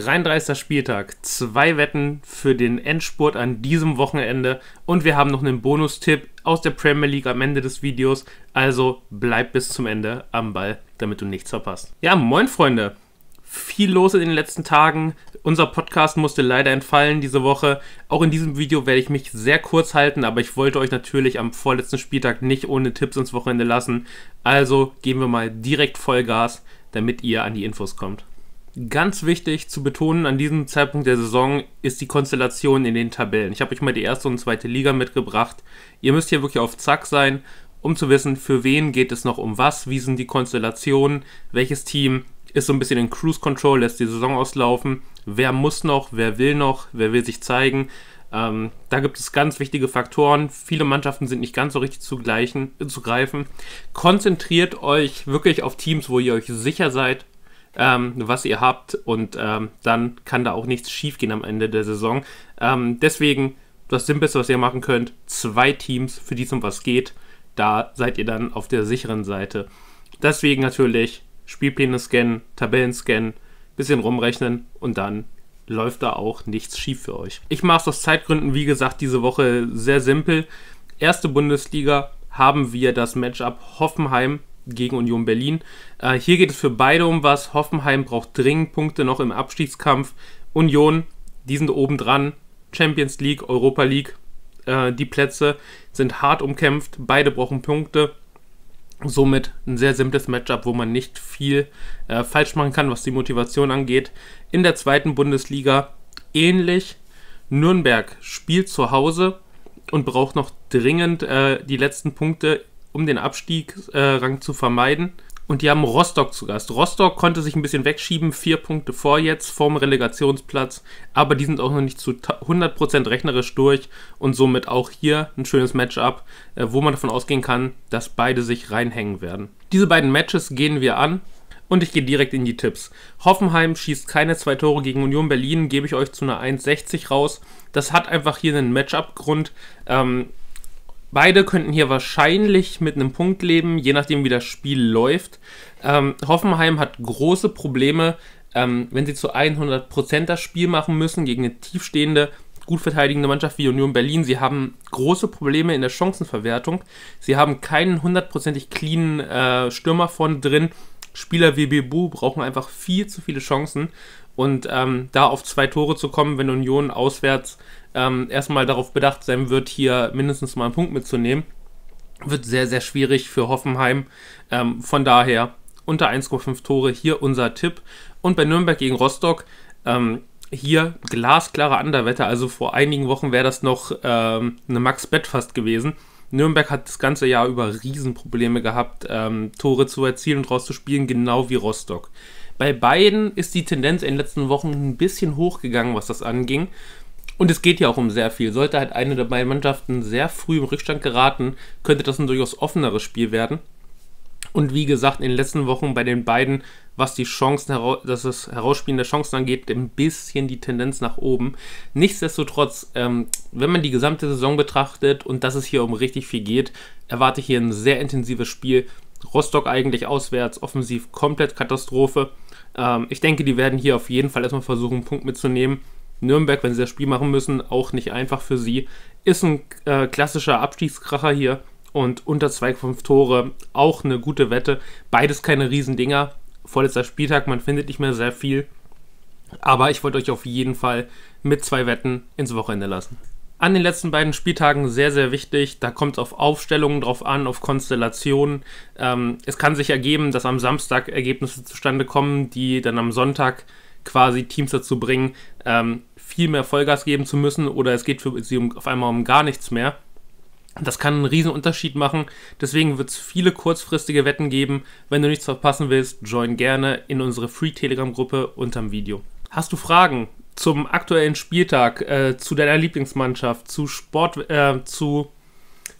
33. Spieltag. Zwei Wetten für den Endspurt an diesem Wochenende. Und wir haben noch einen Bonustipp aus der Premier League am Ende des Videos. Also bleib bis zum Ende am Ball, damit du nichts verpasst. Ja, moin Freunde. Viel los in den letzten Tagen. Unser Podcast musste leider entfallen diese Woche. Auch in diesem Video werde ich mich sehr kurz halten, aber ich wollte euch natürlich am vorletzten Spieltag nicht ohne Tipps ins Wochenende lassen. Also geben wir mal direkt Vollgas, damit ihr an die Infos kommt. Ganz wichtig zu betonen an diesem Zeitpunkt der Saison ist die Konstellation in den Tabellen. Ich habe euch mal die erste und zweite Liga mitgebracht. Ihr müsst hier wirklich auf Zack sein, um zu wissen, für wen geht es noch um was, wie sind die Konstellationen, welches Team ist so ein bisschen in Cruise Control, lässt die Saison auslaufen, wer muss noch, wer will noch, wer will sich zeigen. Ähm, da gibt es ganz wichtige Faktoren. Viele Mannschaften sind nicht ganz so richtig zu, gleichen, zu greifen. Konzentriert euch wirklich auf Teams, wo ihr euch sicher seid, ähm, was ihr habt und ähm, dann kann da auch nichts schiefgehen am Ende der Saison. Ähm, deswegen das Simpelste, was ihr machen könnt, zwei Teams, für die es um was geht, da seid ihr dann auf der sicheren Seite. Deswegen natürlich Spielpläne scannen, Tabellen scannen, bisschen rumrechnen und dann läuft da auch nichts schief für euch. Ich mache es aus Zeitgründen, wie gesagt, diese Woche sehr simpel. Erste Bundesliga haben wir das Matchup Hoffenheim gegen Union Berlin. Äh, hier geht es für beide um was. Hoffenheim braucht dringend Punkte noch im Abstiegskampf. Union, die sind oben dran. Champions League, Europa League, äh, die Plätze sind hart umkämpft. Beide brauchen Punkte. Somit ein sehr simples Matchup, wo man nicht viel äh, falsch machen kann, was die Motivation angeht. In der zweiten Bundesliga ähnlich. Nürnberg spielt zu Hause und braucht noch dringend äh, die letzten Punkte um den Abstiegsrang äh, zu vermeiden. Und die haben Rostock zu Gast. Rostock konnte sich ein bisschen wegschieben, vier Punkte vor jetzt vorm Relegationsplatz, aber die sind auch noch nicht zu 100% rechnerisch durch und somit auch hier ein schönes Matchup, äh, wo man davon ausgehen kann, dass beide sich reinhängen werden. Diese beiden Matches gehen wir an und ich gehe direkt in die Tipps. Hoffenheim schießt keine zwei Tore gegen Union Berlin, gebe ich euch zu einer 1,60 raus. Das hat einfach hier einen Matchup-Grund. Ähm, Beide könnten hier wahrscheinlich mit einem Punkt leben, je nachdem, wie das Spiel läuft. Ähm, Hoffenheim hat große Probleme, ähm, wenn sie zu 100% das Spiel machen müssen gegen eine tiefstehende, gut verteidigende Mannschaft wie Union Berlin. Sie haben große Probleme in der Chancenverwertung. Sie haben keinen hundertprozentig cleanen äh, Stürmer vorne drin. Spieler wie Bebu brauchen einfach viel zu viele Chancen. Und ähm, da auf zwei Tore zu kommen, wenn Union auswärts ähm, erstmal darauf bedacht sein wird, hier mindestens mal einen Punkt mitzunehmen, wird sehr, sehr schwierig für Hoffenheim. Ähm, von daher unter 1,5 Tore hier unser Tipp. Und bei Nürnberg gegen Rostock ähm, hier glasklare Anderwetter. Also vor einigen Wochen wäre das noch ähm, eine Max-Bett fast gewesen. Nürnberg hat das ganze Jahr über Riesenprobleme gehabt, ähm, Tore zu erzielen und rauszuspielen, genau wie Rostock. Bei beiden ist die Tendenz in den letzten Wochen ein bisschen hochgegangen, was das anging. Und es geht ja auch um sehr viel. Sollte halt eine der beiden Mannschaften sehr früh im Rückstand geraten, könnte das ein durchaus offeneres Spiel werden. Und wie gesagt, in den letzten Wochen bei den beiden, was die Chancen, dass das Herausspielen der Chancen angeht, ein bisschen die Tendenz nach oben. Nichtsdestotrotz, ähm, wenn man die gesamte Saison betrachtet und dass es hier um richtig viel geht, erwarte ich hier ein sehr intensives Spiel. Rostock eigentlich auswärts, offensiv komplett Katastrophe. Ähm, ich denke, die werden hier auf jeden Fall erstmal versuchen, einen Punkt mitzunehmen. Nürnberg, wenn sie das Spiel machen müssen, auch nicht einfach für sie. Ist ein äh, klassischer Abstiegskracher hier und unter 2,5 Tore auch eine gute Wette. Beides keine Riesendinger. Vorletzter Spieltag, man findet nicht mehr sehr viel. Aber ich wollte euch auf jeden Fall mit zwei Wetten ins Wochenende lassen an den letzten beiden Spieltagen sehr, sehr wichtig. Da kommt es auf Aufstellungen drauf an, auf Konstellationen. Ähm, es kann sich ergeben, dass am Samstag Ergebnisse zustande kommen, die dann am Sonntag quasi Teams dazu bringen, ähm, viel mehr Vollgas geben zu müssen oder es geht für sie um, auf einmal um gar nichts mehr. Das kann einen riesen Unterschied machen. Deswegen wird es viele kurzfristige Wetten geben. Wenn du nichts verpassen willst, join gerne in unsere Free Telegram Gruppe unterm Video. Hast du Fragen zum aktuellen Spieltag, äh, zu deiner Lieblingsmannschaft, zu Sport, äh, zu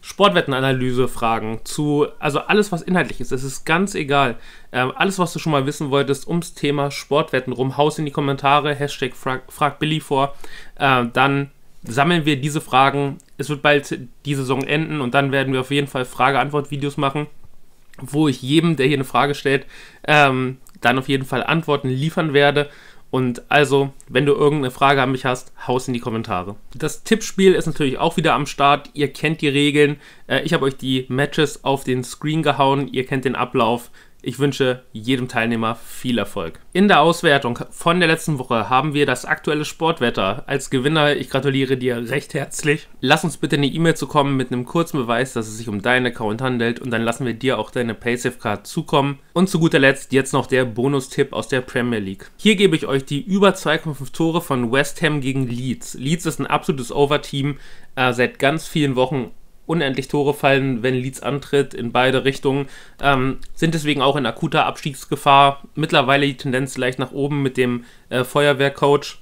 Sportwettenanalyse fragen, zu, also alles, was inhaltlich ist, es ist ganz egal. Ähm, alles, was du schon mal wissen wolltest ums Thema Sportwetten rum, haus in die Kommentare, Hashtag frag, frag Billy vor, äh, dann sammeln wir diese Fragen. Es wird bald die Saison enden und dann werden wir auf jeden Fall Frage-Antwort-Videos machen, wo ich jedem, der hier eine Frage stellt, ähm, dann auf jeden Fall Antworten liefern werde. Und also, wenn du irgendeine Frage an mich hast, haus in die Kommentare. Das Tippspiel ist natürlich auch wieder am Start. Ihr kennt die Regeln. Äh, ich habe euch die Matches auf den Screen gehauen. Ihr kennt den Ablauf. Ich wünsche jedem Teilnehmer viel Erfolg. In der Auswertung von der letzten Woche haben wir das aktuelle Sportwetter als Gewinner. Ich gratuliere dir recht herzlich. Lass uns bitte eine E-Mail zukommen mit einem kurzen Beweis, dass es sich um deinen Account handelt und dann lassen wir dir auch deine Paysafe-Card zukommen. Und zu guter Letzt jetzt noch der Bonustipp aus der Premier League. Hier gebe ich euch die über 2,5 Tore von West Ham gegen Leeds. Leeds ist ein absolutes Overteam. Äh, seit ganz vielen Wochen unendlich Tore fallen, wenn Leeds antritt in beide Richtungen, ähm, sind deswegen auch in akuter Abstiegsgefahr. Mittlerweile die Tendenz leicht nach oben mit dem äh, Feuerwehrcoach.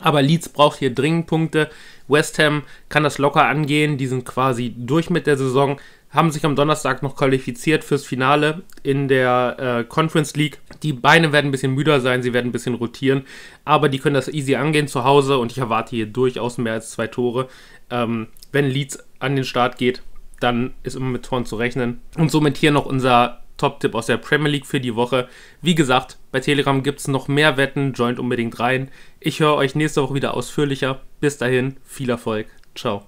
Aber Leeds braucht hier dringend Punkte. West Ham kann das locker angehen. Die sind quasi durch mit der Saison. Haben sich am Donnerstag noch qualifiziert fürs Finale in der äh, Conference League. Die Beine werden ein bisschen müder sein, sie werden ein bisschen rotieren. Aber die können das easy angehen zu Hause und ich erwarte hier durchaus mehr als zwei Tore. Ähm, wenn Leeds an den Start geht, dann ist immer mit Toren zu rechnen. Und somit hier noch unser Top-Tipp aus der Premier League für die Woche. Wie gesagt, bei Telegram gibt es noch mehr Wetten, joint unbedingt rein. Ich höre euch nächste Woche wieder ausführlicher. Bis dahin, viel Erfolg. Ciao.